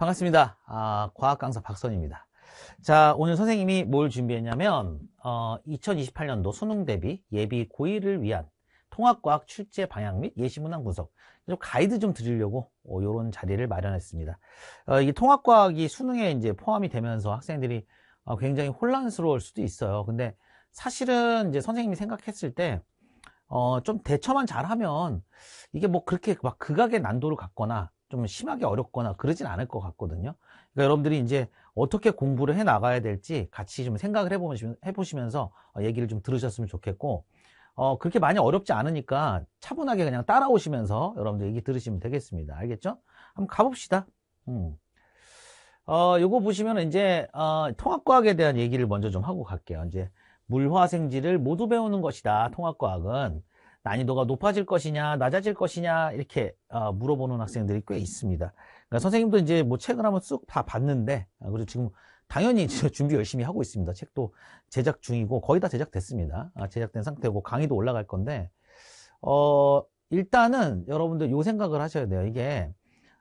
반갑습니다. 아, 과학 강사 박선입니다. 자, 오늘 선생님이 뭘 준비했냐면 어, 2028년도 수능 대비 예비 고1을 위한 통합과학 출제 방향 및 예시문항 분석 좀 가이드 좀 드리려고 어, 이런 자리를 마련했습니다. 어, 이 통합과학이 수능에 이제 포함이 되면서 학생들이 어, 굉장히 혼란스러울 수도 있어요. 근데 사실은 이제 선생님이 생각했을 때 어, 좀 대처만 잘하면 이게 뭐 그렇게 막 극악의 난도를 갖거나 좀 심하게 어렵거나 그러진 않을 것 같거든요. 그러니까 여러분들이 이제 어떻게 공부를 해 나가야 될지 같이 좀 생각을 해보시면, 서 어, 얘기를 좀 들으셨으면 좋겠고, 어, 그렇게 많이 어렵지 않으니까 차분하게 그냥 따라오시면서 여러분들 얘기 들으시면 되겠습니다. 알겠죠? 한번 가봅시다. 음. 어, 요거 보시면 이제, 어, 통합과학에 대한 얘기를 먼저 좀 하고 갈게요. 이제 물화생지를 모두 배우는 것이다. 통합과학은. 난이도가 높아질 것이냐 낮아질 것이냐 이렇게 어, 물어보는 학생들이 꽤 있습니다. 그러니까 선생님도 이제 뭐 책을 한번 쑥 다 봤는데 아, 그리고 지금 당연히 준비 열심히 하고 있습니다. 책도 제작 중이고 거의 다 제작됐습니다. 아, 제작된 상태고 강의도 올라갈 건데 어 일단은 여러분들 요 생각을 하셔야 돼요. 이게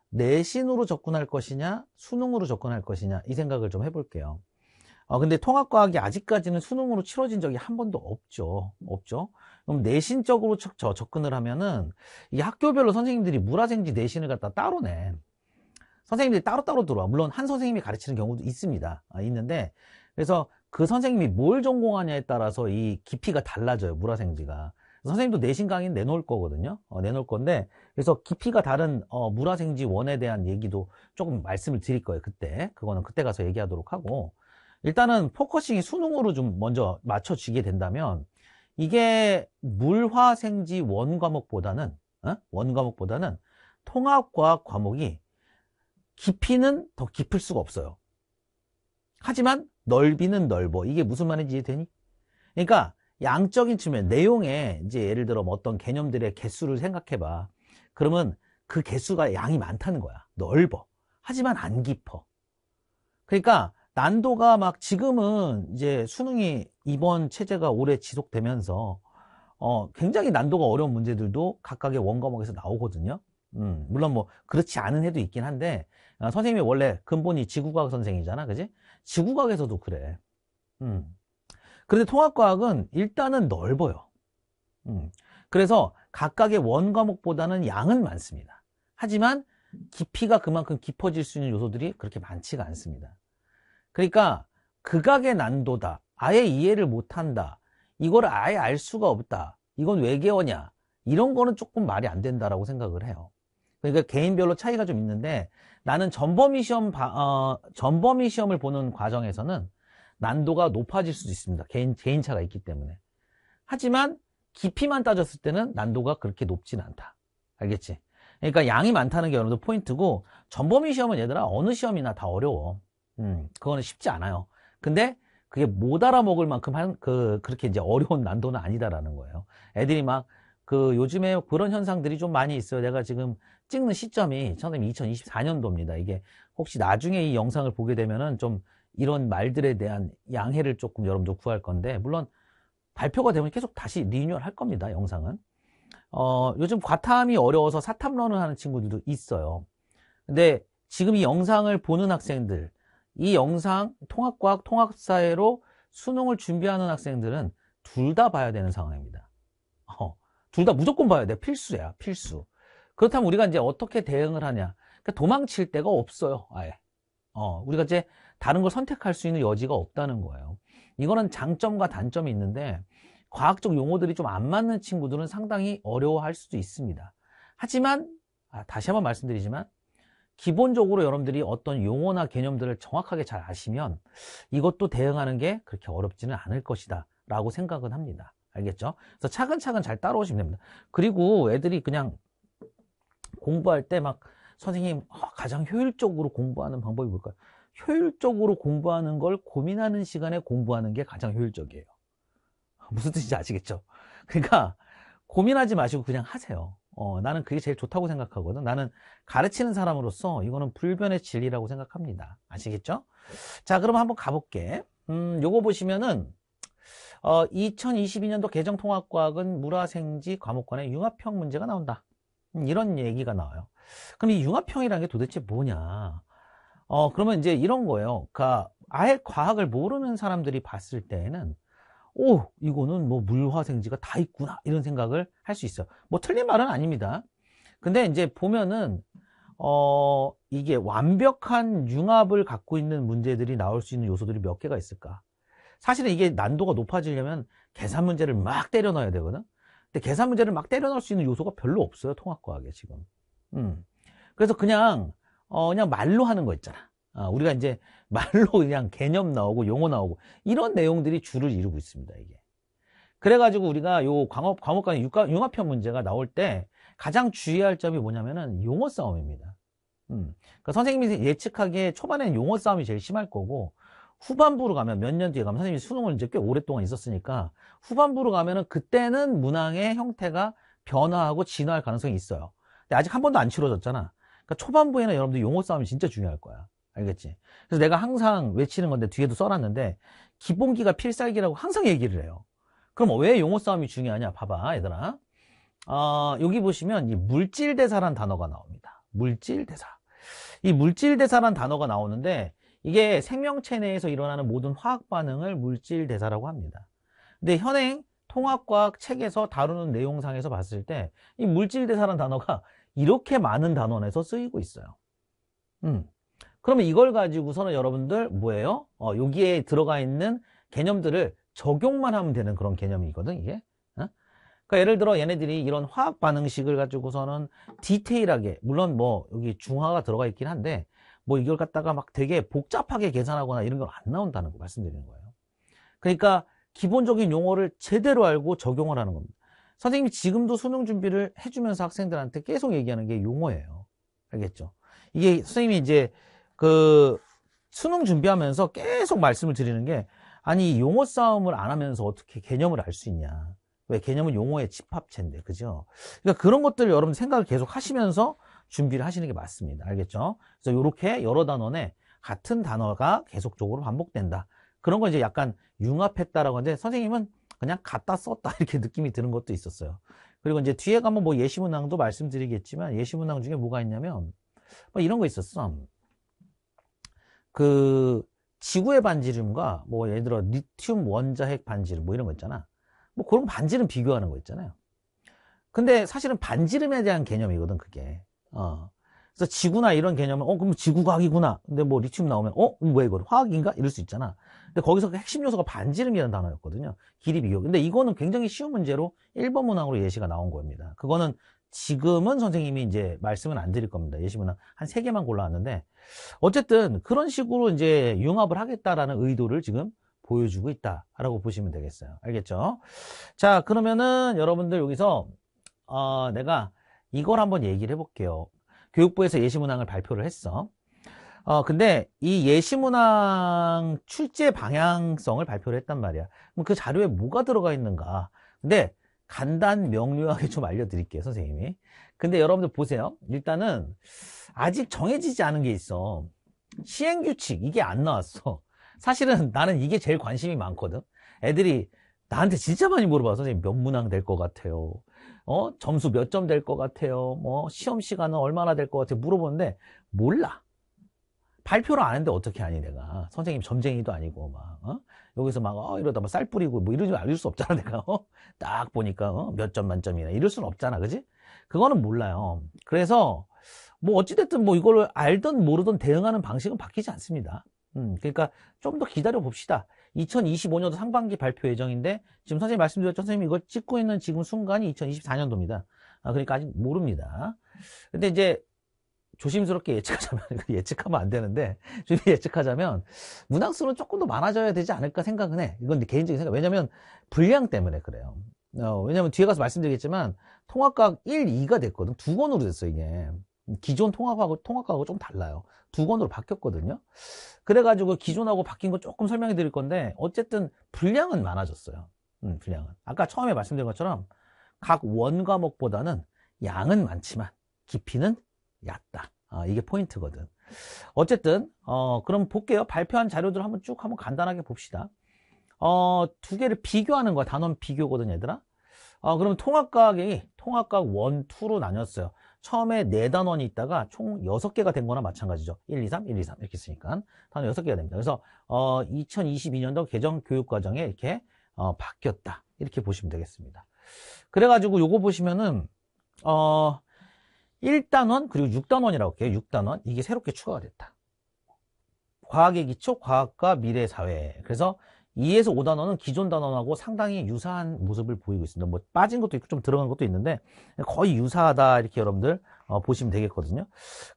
내신으로 접근할 것이냐 수능으로 접근할 것이냐 이 생각을 좀 해볼게요. 어, 근데 통합과학이 아직까지는 수능으로 치러진 적이 한 번도 없죠. 없죠. 그럼 내신적으로 저, 저 접근을 하면은 이 학교별로 선생님들이 물화생지 내신을 갖다 따로 내. 선생님들이 따로따로 들어와. 물론 한 선생님이 가르치는 경우도 있습니다. 아, 있는데 그래서 그 선생님이 뭘 전공하냐에 따라서 이 깊이가 달라져요. 물화생지가. 선생님도 내신 강의는 내놓을 거거든요. 어, 내놓을 건데 그래서 깊이가 다른 어, 물화생지 원에 대한 얘기도 조금 말씀을 드릴 거예요. 그때 그거는 그때 가서 얘기하도록 하고 일단은 포커싱이 수능으로 좀 먼저 맞춰지게 된다면 이게 물화생지 원 과목보다는 어? 원 과목보다는 통합과학 과목이 깊이는 더 깊을 수가 없어요. 하지만 넓이는 넓어. 이게 무슨 말인지 이해되니? 그러니까 양적인 측면, 내용에 이제 예를 들어 뭐 어떤 개념들의 개수를 생각해봐. 그러면 그 개수가 양이 많다는 거야. 넓어. 하지만 안 깊어. 그러니까 난도가 막 지금은 이제 수능이 이번 체제가 오래 지속되면서 어, 굉장히 난도가 어려운 문제들도 각각의 원과목에서 나오거든요. 음, 물론 뭐 그렇지 않은 해도 있긴 한데 어, 선생님이 원래 근본이 지구과학 선생이잖아, 그지? 지구과학에서도 그래. 음. 그런데 통합과학은 일단은 넓어요. 음. 그래서 각각의 원과목보다는 양은 많습니다. 하지만 깊이가 그만큼 깊어질 수 있는 요소들이 그렇게 많지가 않습니다. 그러니까 극악의 난도다. 아예 이해를 못한다. 이걸 아예 알 수가 없다. 이건 외계어냐. 이런 거는 조금 말이 안 된다라고 생각을 해요. 그러니까 개인별로 차이가 좀 있는데 나는 전범위 시험 바, 어, 전범위 시험을 보는 과정에서는 난도가 높아질 수도 있습니다. 개인 개인차가 있기 때문에. 하지만 깊이만 따졌을 때는 난도가 그렇게 높진 않다. 알겠지? 그러니까 양이 많다는 게 어느 정도 포인트고 전범위 시험은 얘들아 어느 시험이나 다 어려워. 음, 그거는 쉽지 않아요. 근데 그게 못 알아먹을 만큼 한, 그, 그렇게 이제 어려운 난도는 아니다라는 거예요. 애들이 막, 그, 요즘에 그런 현상들이 좀 많이 있어요. 내가 지금 찍는 시점이, 선음님 2024년도입니다. 이게, 혹시 나중에 이 영상을 보게 되면은 좀 이런 말들에 대한 양해를 조금 여러분도 구할 건데, 물론 발표가 되면 계속 다시 리뉴얼 할 겁니다. 영상은. 어, 요즘 과탐이 어려워서 사탐런을 하는 친구들도 있어요. 근데 지금 이 영상을 보는 학생들, 이 영상 통합과학, 통합사회로 수능을 준비하는 학생들은 둘 다 봐야 되는 상황입니다. 어, 둘다 무조건 봐야 돼. 필수야, 필수. 그렇다면 우리가 이제 어떻게 대응을 하냐. 그러니까 도망칠 데가 없어요, 아예. 어, 우리가 이제 다른 걸 선택할 수 있는 여지가 없다는 거예요. 이거는 장점과 단점이 있는데 과학적 용어들이 좀 안 맞는 친구들은 상당히 어려워할 수도 있습니다. 하지만 아, 다시 한번 말씀드리지만 기본적으로 여러분들이 어떤 용어나 개념들을 정확하게 잘 아시면 이것도 대응하는 게 그렇게 어렵지는 않을 것이다 라고 생각은 합니다 알겠죠? 그래서 차근차근 잘 따라오시면 됩니다 그리고 애들이 그냥 공부할 때 막 선생님 어, 가장 효율적으로 공부하는 방법이 뭘까요? 효율적으로 공부하는 걸 고민하는 시간에 공부하는 게 가장 효율적이에요 무슨 뜻인지 아시겠죠? 그러니까 고민하지 마시고 그냥 하세요 어, 나는 그게 제일 좋다고 생각하거든. 나는 가르치는 사람으로서 이거는 불변의 진리라고 생각합니다. 아시겠죠? 자, 그럼 한번 가볼게. 음, 요거 보시면은, 어, 2022년도 개정통합과학은 물화생지 과목권에 융합형 문제가 나온다. 음, 이런 얘기가 나와요. 그럼 이 융합형이라는 게 도대체 뭐냐? 어, 그러면 이제 이런 거예요. 그니까 아예 과학을 모르는 사람들이 봤을 때에는 오 이거는 뭐 물화생지가 다 있구나 이런 생각을 할 수있어뭐 틀린 말은 아닙니다 근데 이제 보면은 어 이게 완벽한 융합을 갖고 있는 문제들이 나올 수 있는 요소들이 몇 개가 있을까 사실은 이게 난도가 높아지려면 계산 문제를 막 때려 넣어야 되거든 근데 계산 문제를 막 때려 넣을 수 있는 요소가 별로 없어요 통합과학에 지금 음 그래서 그냥 어 그냥 말로 하는 거 있잖아 아, 우리가 이제 말로 그냥 개념 나오고 용어 나오고 이런 내용들이 주를 이루고 있습니다. 이게. 그래가지고 우리가 요 광업, 과목 간의 융합형 문제가 나올 때 가장 주의할 점이 뭐냐면은 용어 싸움입니다. 음. 그러니까 선생님이 예측하기에 초반에는 용어 싸움이 제일 심할 거고 후반부로 가면 몇 년 뒤에 가면 선생님이 수능을 이제 꽤 오랫동안 있었으니까 후반부로 가면은 그때는 문항의 형태가 변화하고 진화할 가능성이 있어요. 근데 아직 한 번도 안 치러졌잖아. 그러니까 초반부에는 여러분들 용어 싸움이 진짜 중요할 거야. 알겠지? 그래서 내가 항상 외치는 건데 뒤에도 써놨는데 기본기가 필살기라고 항상 얘기를 해요. 그럼 왜 용어 싸움이 중요하냐? 봐봐 얘들아. 어, 여기 보시면 이 물질대사란 단어가 나옵니다. 물질대사. 이 물질대사란 단어가 나오는데 이게 생명체 내에서 일어나는 모든 화학 반응을 물질대사라고 합니다. 근데 현행 통합과학 책에서 다루는 내용상에서 봤을 때 이 물질대사란 단어가 이렇게 많은 단원에서 쓰이고 있어요. 음. 그러면 이걸 가지고서는 여러분들 뭐예요? 어, 여기에 들어가 있는 개념들을 적용만 하면 되는 그런 개념이거든 이게 그러니까 예를 들어 얘네들이 이런 화학 반응식을 가지고서는 디테일하게 물론 뭐 여기 중화가 들어가 있긴 한데 뭐 이걸 갖다가 막 되게 복잡하게 계산하거나 이런 건 안 나온다는 거 말씀드리는 거예요 그러니까 기본적인 용어를 제대로 알고 적용을 하는 겁니다 선생님이 지금도 수능 준비를 해주면서 학생들한테 계속 얘기하는 게 용어예요 알겠죠? 이게 선생님이 이제 그 수능 준비하면서 계속 말씀을 드리는 게 아니 용어 싸움을 안 하면서 어떻게 개념을 알 수 있냐 왜 개념은 용어의 집합체인데 그죠 그러니까 그런 것들 여러분 생각을 계속 하시면서 준비를 하시는 게 맞습니다 알겠죠 그래서 이렇게 여러 단원에 같은 단어가 계속적으로 반복된다 그런 걸 이제 약간 융합했다라고 하는데 선생님은 그냥 갖다 썼다 이렇게 느낌이 드는 것도 있었어요 그리고 이제 뒤에 가면 뭐 예시문항도 말씀드리겠지만 예시문항 중에 뭐가 있냐면 뭐 이런 거 있었어 그 지구의 반지름과 뭐 예를 들어 리튬 원자핵 반지름 뭐 이런 거 있잖아. 뭐 그런 반지름 비교하는 거 있잖아요. 근데 사실은 반지름에 대한 개념이거든 그게. 어. 그래서 지구나 이런 개념은 어 그럼 지구과학이구나. 근데 뭐 리튬 나오면 어 왜 이거 화학인가 이럴 수 있잖아. 근데 거기서 그 핵심 요소가 반지름이라는 단어였거든요. 길이 비교. 근데 이거는 굉장히 쉬운 문제로 1번 문항으로 예시가 나온 겁니다. 그거는 지금은 선생님이 이제 말씀은 안 드릴 겁니다. 예시 문항 한 세 개만 골라왔는데 어쨌든 그런 식으로 이제 융합을 하겠다라는 의도를 지금 보여주고 있다라고 보시면 되겠어요. 알겠죠? 자, 그러면은 여러분들 여기서 어, 내가 이걸 한번 얘기를 해볼게요. 교육부에서 예시문항을 발표를 했어. 어, 근데 이 예시문항 출제 방향성을 발표를 했단 말이야. 그럼 그 자료에 뭐가 들어가 있는가? 근데 간단 명료하게 좀 알려드릴게요 선생님이 근데 여러분들 보세요 일단은 아직 정해지지 않은 게 있어 시행규칙 이게 안 나왔어 사실은 나는 이게 제일 관심이 많거든 애들이 나한테 진짜 많이 물어봐 선생님 몇 문항 될 것 같아요 어 점수 몇 점 될 것 같아요 뭐 시험 시간은 얼마나 될 것 같아요 물어보는데 몰라 발표를 안 했는데 어떻게 하니 내가 선생님 점쟁이도 아니고 막 어? 여기서 막 어, 이러다 막 쌀 뿌리고 뭐 이러지 말릴수 없잖아 내가 어? 딱 보니까 어? 몇점 만점이나 이럴 수는 없잖아 그지 그거는 몰라요 그래서 뭐 어찌됐든 뭐 이걸 알든 모르든 대응하는 방식은 바뀌지 않습니다 음, 그러니까 좀 더 기다려 봅시다 2025년도 상반기 발표 예정인데 지금 선생님 말씀드렸죠 선생님 이걸 찍고 있는 지금 순간이 2024년도입니다 아, 그러니까 아직 모릅니다 근데 이제 조심스럽게 예측하자면 예측하면 안 되는데 좀 예측하자면 문항수는 조금 더 많아져야 되지 않을까 생각은 해 이건 개인적인 생각 왜냐면 분량 때문에 그래요 어, 왜냐면 뒤에 가서 말씀드리겠지만 통합각 1, 2가 됐거든 두 권으로 됐어 이게 기존 통합하고 통합하고 좀 달라요 두 권으로 바뀌었거든요 그래가지고 기존하고 바뀐 거 조금 설명해 드릴 건데 어쨌든 분량은 많아졌어요 음, 분량은 아까 처음에 말씀드린 것처럼 각원 과목보다는 양은 많지만 깊이는 얕다. 어, 이게 포인트거든. 어쨌든 어, 그럼 볼게요. 발표한 자료들 한번 쭉 한번 간단하게 봅시다. 어, 두 개를 비교하는 거야. 단원 비교거든, 얘들아. 어, 그럼 통합과학이 통합과학 1, 2로 나뉘었어요. 처음에 네 단원이 있다가 총 여섯 개가 된 거나 마찬가지죠. 1, 2, 3, 1, 2, 3 이렇게 쓰니까 단원 여섯 개가 됩니다. 그래서 어, 2022년도 개정 교육 과정에 이렇게 어, 바뀌었다. 이렇게 보시면 되겠습니다. 그래가지고 요거 보시면은 어, 1단원 그리고 6단원이라고 할게요. 6단원 이게 새롭게 추가가 됐다. 과학의 기초, 과학과 미래 사회. 그래서 2에서 5단원은 기존 단원하고 상당히 유사한 모습을 보이고 있습니다. 뭐 빠진 것도 있고 좀 들어간 것도 있는데 거의 유사하다 이렇게 여러분들 어, 보시면 되겠거든요.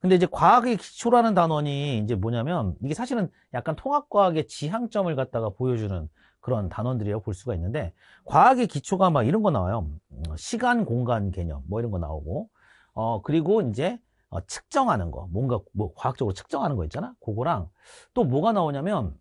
근데 이제 과학의 기초라는 단원이 이제 뭐냐면 이게 사실은 약간 통합과학의 지향점을 갖다가 보여주는 그런 단원들이라고 볼 수가 있는데 과학의 기초가 막 이런 거 나와요. 음, 시간 공간 개념 뭐 이런 거 나오고 어, 그리고 이제 어, 측정하는 거, 뭔가 뭐 과학적으로 측정하는 거 있잖아? 그거랑 또 뭐가 나오냐면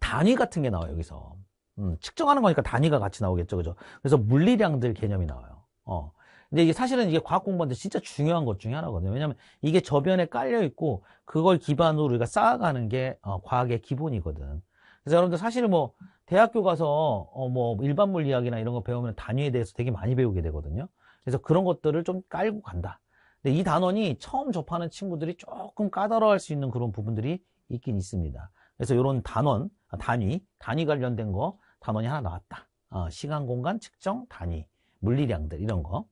단위 같은 게 나와요, 여기서. 음, 측정하는 거니까 단위가 같이 나오겠죠, 그죠? 그래서 물리량들 개념이 나와요. 어. 근데 이게 사실은 이게 과학 공부하는데 진짜 중요한 것 중에 하나거든요. 왜냐면 이게 저변에 깔려 있고 그걸 기반으로 우리가 쌓아가는 게 어, 과학의 기본이거든. 그래서 여러분들 사실 뭐 대학교 가서 어, 뭐 일반 물리학이나 이런 거 배우면 단위에 대해서 되게 많이 배우게 되거든요. 그래서 그런 것들을 좀 깔고 간다. 근데 이 단원이 처음 접하는 친구들이 조금 까다로워할 수 있는 그런 부분들이 있긴 있습니다. 그래서 이런 단원, 단위, 단위 관련된 거 단원이 하나 나왔다. 어, 시간, 공간, 측정, 단위, 물리량들 이런 거.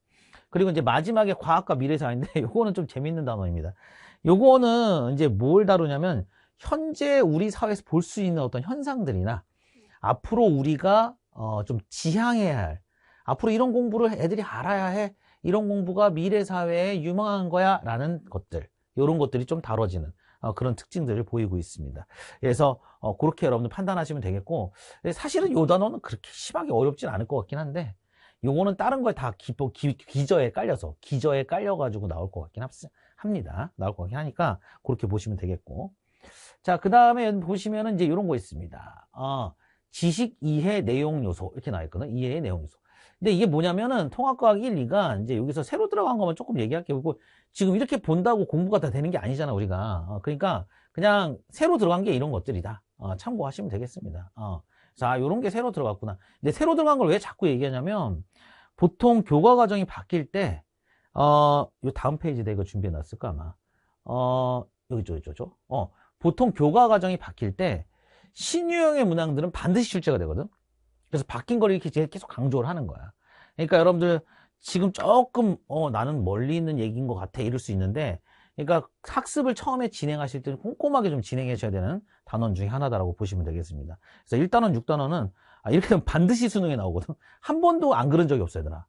그리고 이제 마지막에 과학과 미래사인데 이거는좀 재밌는 단어입니다. 요거는 이제 뭘 다루냐면 현재 우리 사회에서 볼 수 있는 어떤 현상들이나 앞으로 우리가 어, 좀 지향해야 할 앞으로 이런 공부를 애들이 알아야 해. 이런 공부가 미래 사회에 유망한 거야. 라는 것들. 이런 것들이 좀 다뤄지는 어, 그런 특징들을 보이고 있습니다. 그래서 어, 그렇게 여러분들 판단하시면 되겠고 예, 사실은 요 단어는 그렇게 심하게 어렵진 않을 것 같긴 한데 요거는 다른 걸 다 기저에 깔려서 기저에 깔려가지고 나올 것 같긴 합, 니다 나올 것 같긴 하니까 그렇게 보시면 되겠고 자그 다음에 보시면은 이제 이런 거 있습니다. 어, 지식 이해 내용 요소 이렇게 나와 있거든요. 이해의 내용 요소. 근데 이게 뭐냐면은 통합과학 1, 2가 이제 여기서 새로 들어간 것만 조금 얘기할게요. 지금 이렇게 본다고 공부가 다 되는 게 아니잖아, 우리가. 어, 그러니까 그냥 새로 들어간 게 이런 것들이다. 어, 참고하시면 되겠습니다. 어. 자, 요런 게 새로 들어갔구나. 근데 새로 들어간 걸 왜 자꾸 얘기하냐면 보통 교과 과정이 바뀔 때 어, 요 다음 페이지 내가 준비해 놨을까 아마. 어, 여기죠, 여기죠. 어, 보통 교과 과정이 바뀔 때 신유형의 문항들은 반드시 출제가 되거든. 그래서 바뀐 걸 이렇게 계속 강조를 하는 거야. 그러니까 여러분들 지금 조금 어 나는 멀리 있는 얘기인 것 같아 이럴 수 있는데 그러니까 학습을 처음에 진행하실 때는 꼼꼼하게 좀 진행하셔야 되는 단원 중에 하나다라고 보시면 되겠습니다. 그래서 1단원, 6단원은 아, 이렇게 하면 반드시 수능에 나오거든. 한 번도 안 그런 적이 없어 얘들아.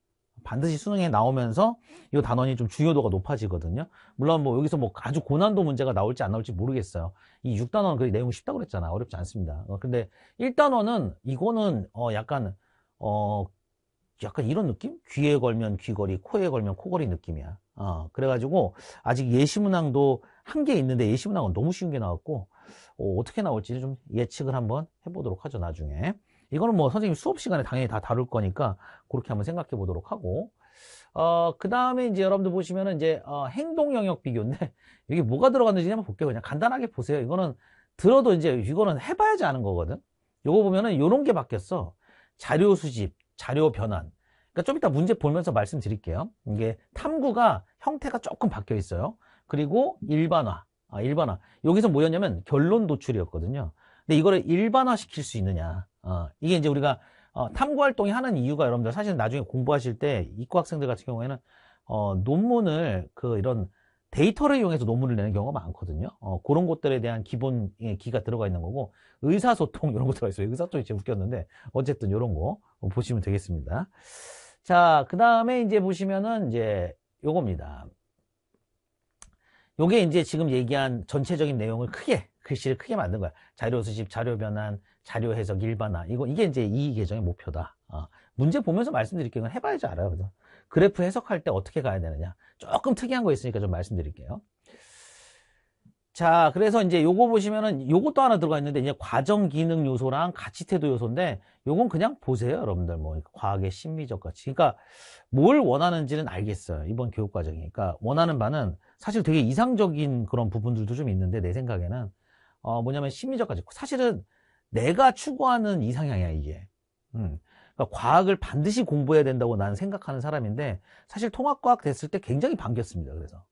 반드시 수능에 나오면서 이 단원이 좀 중요도가 높아지거든요. 물론 뭐 여기서 뭐 아주 고난도 문제가 나올지 안 나올지 모르겠어요. 이6단원그 내용이 쉽다고 그랬잖아. 어렵지 않습니다. 어, 근데 1단원은 이거는 어 약간 어 약간 이런 느낌? 귀에 걸면 귀걸이, 코에 걸면 코걸이 느낌이야. 어, 그래가지고 아직 예시문항도 한 개 있는데 예시문항은 너무 쉬운 게 나왔고 어, 어떻게 나올지좀 예측을 한번 해보도록 하죠 나중에 이거는 뭐 선생님 수업 시간에 당연히 다 다룰 거니까 그렇게 한번 생각해 보도록 하고 어, 그 다음에 이제 여러분들 보시면은 이제 어, 행동 영역 비교인데 여기 뭐가 들어갔는지 한번 볼게요. 그냥 간단하게 보세요. 이거는 들어도 이제 이거는 해봐야지 아는 거거든. 요거 보면은 요런 게 바뀌었어. 자료 수집, 자료 변환. 그러니까 좀 이따 문제 보면서 말씀드릴게요. 이게 탐구가 형태가 조금 바뀌어 있어요. 그리고 일반화. 아, 일반화. 여기서 뭐였냐면 결론 도출이었거든요. 근데 이거를 일반화 시킬 수 있느냐. 어, 이게 이제 우리가 어, 탐구 활동이 하는 이유가 여러분들 사실 나중에 공부하실 때 이과 학생들 같은 경우에는 어, 논문을 그 이런 데이터를 이용해서 논문을 내는 경우가 많거든요. 어, 그런 것들에 대한 기본 예, 기가 들어가 있는 거고 의사소통 이런 것 들어가 있어요. 의사소통이 진짜 웃겼는데 어쨌든 이런 거 보시면 되겠습니다. 자, 그 다음에 이제 보시면은 이제 요겁니다. 요게 이제 지금 얘기한 전체적인 내용을 크게 글씨를 크게 만든 거야. 자료 수집, 자료 변환, 자료 해석, 일반화. 이거 이게 이제 이 계정의 목표다. 어. 문제 보면서 말씀드릴게요. 해봐야지 알아요. 그래서 그래프 해석할 때 어떻게 가야 되느냐. 조금 특이한 거 있으니까 좀 말씀드릴게요. 자 그래서 이제 요거 보시면은 요것도 하나 들어가 있는데 이제 과정 기능 요소랑 가치 태도 요소인데 요건 그냥 보세요 여러분들 뭐 과학의 심리적 가치 그러니까 뭘 원하는지는 알겠어요 이번 교육 과정이 니까 그러니까 원하는 바는 사실 되게 이상적인 그런 부분들도 좀 있는데 내 생각에는 어 뭐냐면 심리적 가치 사실은 내가 추구하는 이상향이야 이게 음. 그러니까 과학을 반드시 공부해야 된다고 나는 생각하는 사람인데 사실 통합과학 됐을 때 굉장히 반겼습니다 그래서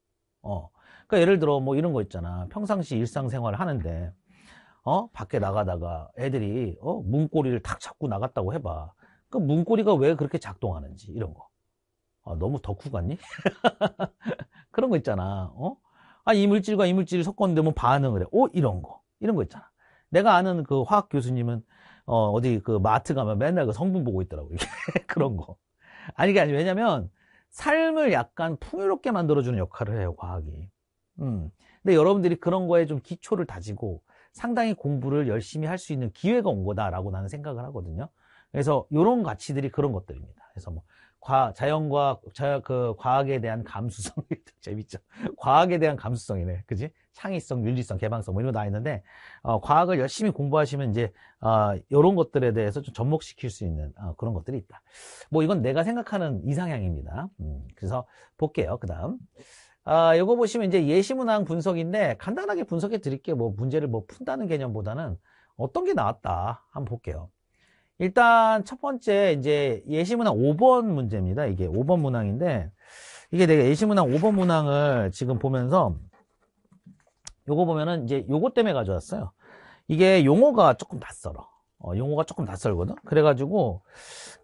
어 그러니까 예를 들어 뭐 이런 거 있잖아. 평상시 일상생활을 하는데 어 밖에 나가다가 애들이 어 문고리를 탁 잡고 나갔다고 해봐. 그 문고리가 왜 그렇게 작동하는지 이런 거. 아, 너무 덕후 같니? 그런 거 있잖아. 어? 아, 이물질과 이물질이 섞었는데 뭐 반응을 해. 어 이런 거. 이런 거 있잖아. 내가 아는 그 화학 교수님은 어, 어디 그 마트 가면 맨날 그 성분 보고 있더라고. 이 그런 거. 아니, 이게 아니, 왜냐면 삶을 약간 풍요롭게 만들어주는 역할을 해요, 과학이. 음. 근데 여러분들이 그런 거에 좀 기초를 다지고 상당히 공부를 열심히 할 수 있는 기회가 온 거다라고 나는 생각을 하거든요. 그래서 이런 가치들이 그런 것들입니다. 그래서 뭐 과, 자연과 자, 그 과학에 대한 감수성 재밌죠. 과학에 대한 감수성이네, 그지? 창의성, 윤리성, 개방성 뭐 이런 거다 있는데 어, 과학을 열심히 공부하시면 이제 이런 어, 것들에 대해서 좀 접목시킬 수 있는 어, 그런 것들이 있다. 뭐 이건 내가 생각하는 이상향입니다. 음, 그래서 볼게요. 그다음. 아, 요거 보시면 이제 예시문항 분석인데 간단하게 분석해 드릴게요. 뭐 문제를 뭐 푼다는 개념보다는 어떤 게 나왔다 한번 볼게요. 일단 첫 번째 이제 예시문항 5번 문제입니다. 이게 5번 문항인데 이게 내가 예시문항 5번 문항을 지금 보면서 요거 보면은 이제 요거 때문에 가져왔어요. 이게 용어가 조금 낯설어. 어, 용어가 조금 낯설거든. 그래가지고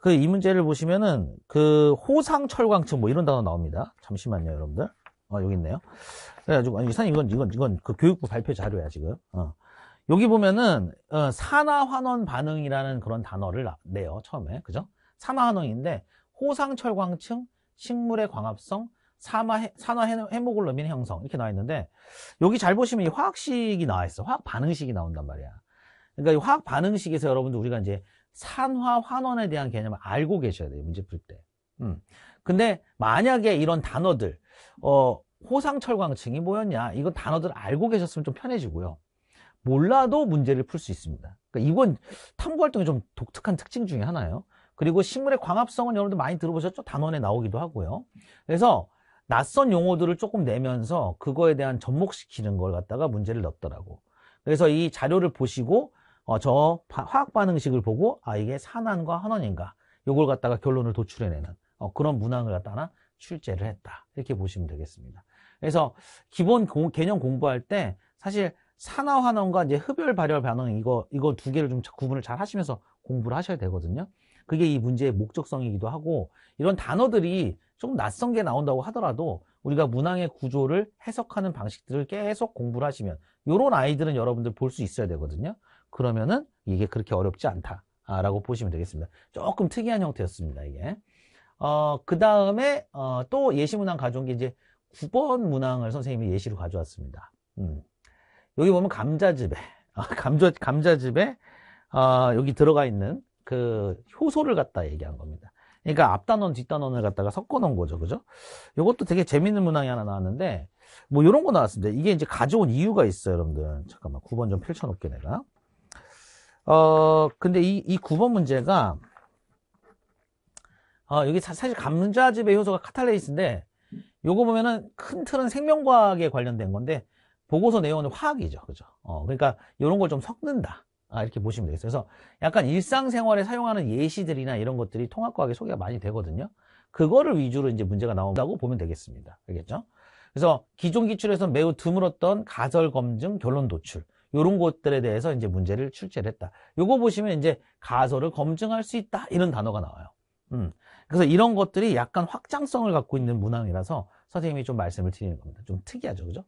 그 이 문제를 보시면은 그 호상철광층 뭐 이런 단어 나옵니다. 잠시만요, 여러분들. 어, 여기 있네요. 그래가지고, 아니, 이사님, 이건, 이건, 이건 그 교육부 발표 자료야, 지금. 어. 여기 보면은, 어, 산화환원 반응이라는 그런 단어를 내요, 처음에. 그죠? 산화환원인데, 호상철광층, 식물의 광합성, 산화, 산화 해모글로빈 형성. 이렇게 나와 있는데, 여기 잘 보시면 이 화학식이 나와 있어. 화학 반응식이 나온단 말이야. 그러니까 이 화학 반응식에서 여러분들 우리가 이제 산화환원에 대한 개념을 알고 계셔야 돼요. 문제 풀 때. 음. 근데 만약에 이런 단어들, 어, 호상철광증이 뭐였냐 이거 단어들 알고 계셨으면 좀 편해지고요 몰라도 문제를 풀 수 있습니다 그러니까 이건 탐구활동의 좀 독특한 특징 중에 하나예요 그리고 식물의 광합성은 여러분들 많이 들어보셨죠 단원에 나오기도 하고요 그래서 낯선 용어들을 조금 내면서 그거에 대한 접목시키는 걸 갖다가 문제를 넣더라고 그래서 이 자료를 보시고 어, 저 화학 반응식을 보고 아 이게 산안과 환원인가 요걸 갖다가 결론을 도출해내는 어, 그런 문항을 갖다가 출제를 했다. 이렇게 보시면 되겠습니다. 그래서 기본 공, 개념 공부할 때 사실 산화 환원과 이제 흡열 발열 반응 이거 이거 두 개를 좀 구분을 잘 하시면서 공부를 하셔야 되거든요. 그게 이 문제의 목적성이기도 하고 이런 단어들이 좀 낯선 게 나온다고 하더라도 우리가 문항의 구조를 해석하는 방식들을 계속 공부를 하시면 이런 아이들은 여러분들 볼 수 있어야 되거든요. 그러면은 이게 그렇게 어렵지 않다라고 보시면 되겠습니다. 조금 특이한 형태였습니다. 이게. 어, 그 다음에 어, 또 예시문항 가져온 게 이제 9번 문항을 선생님이 예시로 가져왔습니다. 음. 여기 보면 감자즙에 어, 감자 감자즙에 어, 여기 들어가 있는 그 효소를 갖다 얘기한 겁니다. 그러니까 앞단원 뒷단원을 갖다가 섞어 놓은 거죠, 그죠? 이것도 되게 재밌는 문항이 하나 나왔는데 뭐 이런 거 나왔습니다. 이게 이제 가져온 이유가 있어요, 여러분들. 잠깐만 9번 좀 펼쳐놓게 내가. 어 근데 이이 9번 문제가 어, 여기 사실 감자즙의 효소가 카탈레이스인데 요거 보면은 큰 틀은 생명과학에 관련된 건데 보고서 내용은 화학이죠. 그죠? 어, 그러니까 이런 걸 좀 섞는다. 아, 이렇게 보시면 되겠어요. 그래서 약간 일상생활에 사용하는 예시들이나 이런 것들이 통합과학에 소개가 많이 되거든요. 그거를 위주로 이제 문제가 나온다고 보면 되겠습니다. 알겠죠? 그래서 기존 기출에서 매우 드물었던 가설 검증, 결론 도출 요런 것들에 대해서 이제 문제를 출제를 했다. 요거 보시면 이제 가설을 검증할 수 있다 이런 단어가 나와요. 음. 그래서 이런 것들이 약간 확장성을 갖고 있는 문항이라서 선생님이 좀 말씀을 드리는 겁니다. 좀 특이하죠. 그죠?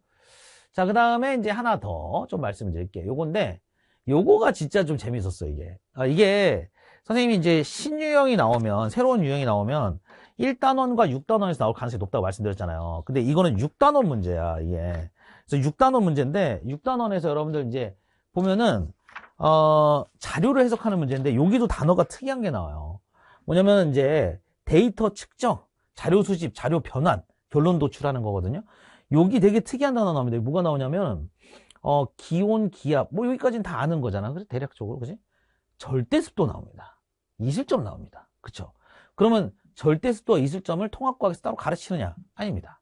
자, 그 다음에 이제 하나 더 좀 말씀을 드릴게요. 요건데, 요거가 진짜 좀 재밌었어요, 이게. 아, 이게, 선생님이 이제 신유형이 나오면, 새로운 유형이 나오면, 1단원과 6단원에서 나올 가능성이 높다고 말씀드렸잖아요. 근데 이거는 6단원 문제야, 이게. 그래서 6단원 문제인데, 6단원에서 여러분들 이제 보면은, 어, 자료를 해석하는 문제인데, 여기도 단어가 특이한 게 나와요. 뭐냐면 이제, 데이터 측정, 자료 수집, 자료 변환, 결론 도출하는 거거든요. 여기 되게 특이한 단어 나옵니다. 뭐가 나오냐면 어, 기온, 기압, 뭐 여기까지는 다 아는 거잖아. 그래서 대략적으로, 그지? 절대습도 나옵니다. 이슬점 나옵니다. 그쵸? 그러면 절대습도와 이슬점을 통합과학에서 따로 가르치느냐? 아닙니다.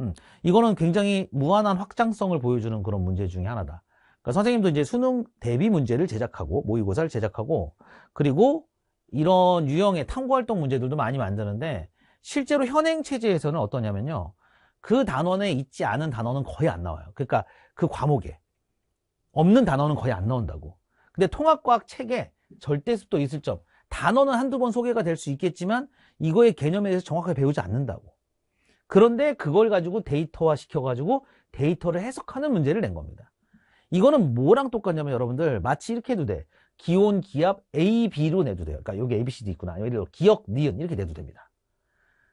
음, 이거는 굉장히 무한한 확장성을 보여주는 그런 문제 중의 하나다. 그러니까 선생님도 이제 수능 대비 문제를 제작하고, 모의고사를 제작하고, 그리고 이런 유형의 탐구활동 문제들도 많이 만드는데 실제로 현행 체제에서는 어떠냐면요. 그 단원에 있지 않은 단어는 거의 안 나와요. 그러니까 그 과목에 없는 단어는 거의 안 나온다고. 근데 통합과학 책에 절대수도 있을 점 단어는 한두 번 소개가 될 수 있겠지만 이거의 개념에 대해서 정확하게 배우지 않는다고. 그런데 그걸 가지고 데이터화 시켜가지고 데이터를 해석하는 문제를 낸 겁니다. 이거는 뭐랑 똑같냐면 여러분들 마치 이렇게 해도 돼. 기온, 기압 A, B로 내도 돼요. 그러니까 여기 A, B, C, D 있구나. 예를 들어 기역 니은 이렇게 내도 됩니다.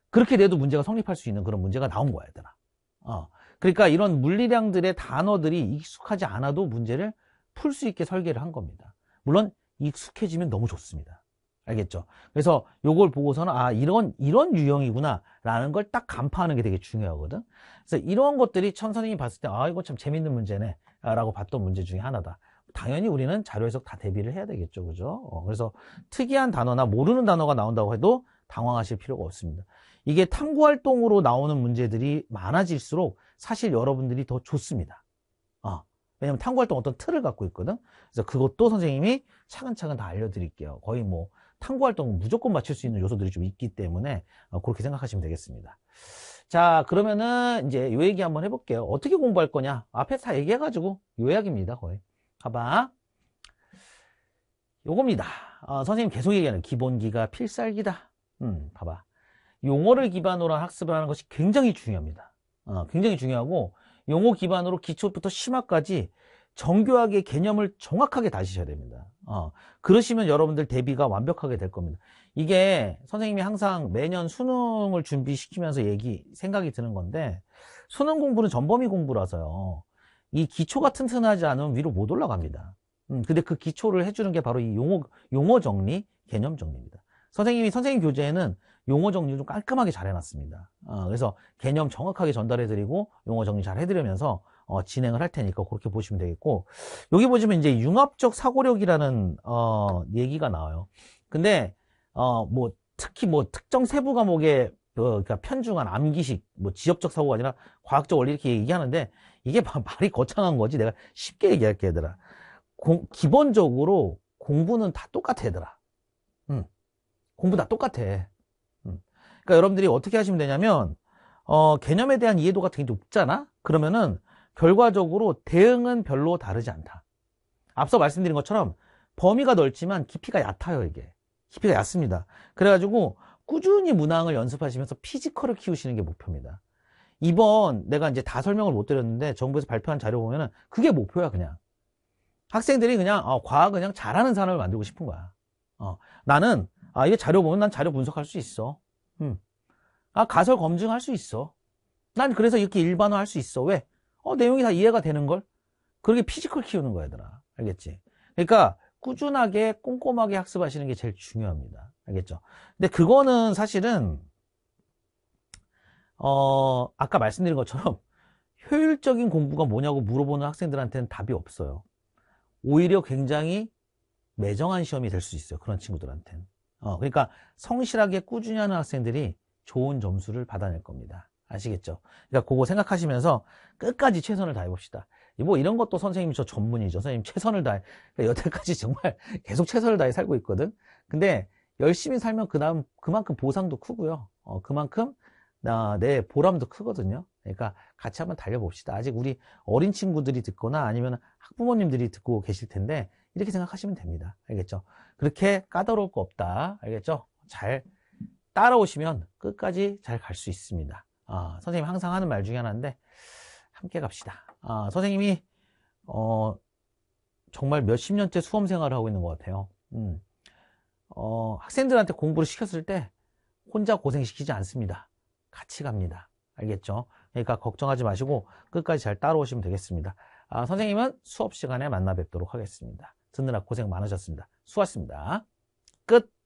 그렇게 내도 문제가 성립할 수 있는 그런 문제가 나온 거야, 얘들아. 어. 그러니까 이런 물리량들의 단어들이 익숙하지 않아도 문제를 풀 수 있게 설계를 한 겁니다. 물론 익숙해지면 너무 좋습니다. 알겠죠? 그래서 요걸 보고서는 아 이런 이런 유형이구나 라는 걸 딱 간파하는 게 되게 중요하거든. 그래서 이런 것들이 천 선생님이 봤을 때아 이거 참 재밌는 문제네 라고 봤던 문제 중에 하나다. 당연히 우리는 자료 해석 다 대비를 해야 되겠죠. 그죠? 어, 그래서 특이한 단어나 모르는 단어가 나온다고 해도 당황하실 필요가 없습니다. 이게 탐구 활동으로 나오는 문제들이 많아질수록 사실 여러분들이 더 좋습니다. 어, 왜냐면 탐구 활동 어떤 틀을 갖고 있거든. 그래서 그것도 선생님이 차근차근 다 알려드릴게요. 거의 뭐 탐구 활동은 무조건 맞출 수 있는 요소들이 좀 있기 때문에 어, 그렇게 생각하시면 되겠습니다. 자 그러면은 이제 요 얘기 한번 해볼게요. 어떻게 공부할 거냐? 앞에 다 얘기해가지고 요약입니다 거의. 봐봐. 요겁니다. 어, 선생님 계속 얘기하는 기본기가 필살기다. 음, 봐봐. 용어를 기반으로 학습을 하는 것이 굉장히 중요합니다. 어, 굉장히 중요하고 용어 기반으로 기초부터 심화까지 정교하게 개념을 정확하게 다지셔야 됩니다. 어, 그러시면 여러분들 대비가 완벽하게 될 겁니다. 이게 선생님이 항상 매년 수능을 준비시키면서 얘기, 생각이 드는 건데 수능 공부는 전범위 공부라서요. 이 기초가 튼튼하지 않으면 위로 못 올라갑니다. 음, 근데 그 기초를 해주는 게 바로 이 용어, 용어 정리, 개념 정리입니다. 선생님이 선생님 교재에는 용어 정리 를좀 깔끔하게 잘 해놨습니다. 어, 그래서 개념 정확하게 전달해드리고 용어 정리 잘 해드리면서 어, 진행을 할 테니까 그렇게 보시면 되겠고 여기 보시면 이제 융합적 사고력이라는 어, 얘기가 나와요. 근데 어, 뭐 특히 뭐 특정 세부 과목에 어, 그러니까 편중한 암기식, 뭐 지엽적 사고가 아니라 과학적 원리 이렇게 얘기하는데 이게 말이 거창한 거지. 내가 쉽게 얘기할게 얘들아. 공, 기본적으로 공부는 다 똑같아 얘들아. 음, 공부 다 똑같아. 음. 그러니까 여러분들이 어떻게 하시면 되냐면 어, 개념에 대한 이해도가 되게 높잖아. 그러면은 결과적으로 대응은 별로 다르지 않다. 앞서 말씀드린 것처럼 범위가 넓지만 깊이가 얕아요 이게. 깊이가 얕습니다. 그래가지고 꾸준히 문항을 연습하시면서 피지컬을 키우시는 게 목표입니다. 이번 내가 이제 다 설명을 못 드렸는데 정부에서 발표한 자료 보면은 그게 목표야 그냥. 학생들이 그냥 어, 과학 그냥 잘하는 사람을 만들고 싶은 거야. 어, 나는 아 이게 자료 보면 난 자료 분석할 수 있어. 음. 아 가설 검증할 수 있어. 난 그래서 이렇게 일반화할 수 있어. 왜? 어 내용이 다 이해가 되는 걸. 그렇게 피지컬 키우는 거야, 얘들아. 알겠지? 그러니까 꾸준하게 꼼꼼하게 학습하시는 게 제일 중요합니다. 알겠죠? 근데 그거는 사실은 어 아까 말씀드린 것처럼 효율적인 공부가 뭐냐고 물어보는 학생들한테는 답이 없어요. 오히려 굉장히 매정한 시험이 될 수 있어요. 그런 친구들한테는. 어, 그러니까 성실하게 꾸준히 하는 학생들이 좋은 점수를 받아낼 겁니다. 아시겠죠? 그러니까 그거 생각하시면서 끝까지 최선을 다해봅시다. 뭐 이런 것도 선생님이 저 전문이죠. 선생님 최선을 다해. 그러니까 여태까지 정말 계속 최선을 다해 살고 있거든. 근데 열심히 살면 그다음 그만큼 보상도 크고요. 어, 그만큼 나, 내 보람도 크거든요. 그러니까 같이 한번 달려봅시다. 아직 우리 어린 친구들이 듣거나 아니면 학부모님들이 듣고 계실 텐데 이렇게 생각하시면 됩니다. 알겠죠? 그렇게 까다로울 거 없다. 알겠죠? 잘 따라오시면 끝까지 잘 갈 수 있습니다. 아, 선생님 항상 하는 말 중에 하나인데 함께 갑시다. 아, 선생님이 어, 정말 몇 십 년째 수험 생활을 하고 있는 것 같아요. 음. 어, 학생들한테 공부를 시켰을 때 혼자 고생시키지 않습니다. 같이 갑니다. 알겠죠? 그러니까 걱정하지 마시고 끝까지 잘 따라오시면 되겠습니다. 아, 선생님은 수업 시간에 만나 뵙도록 하겠습니다. 듣느라 고생 많으셨습니다. 수고하셨습니다. 끝!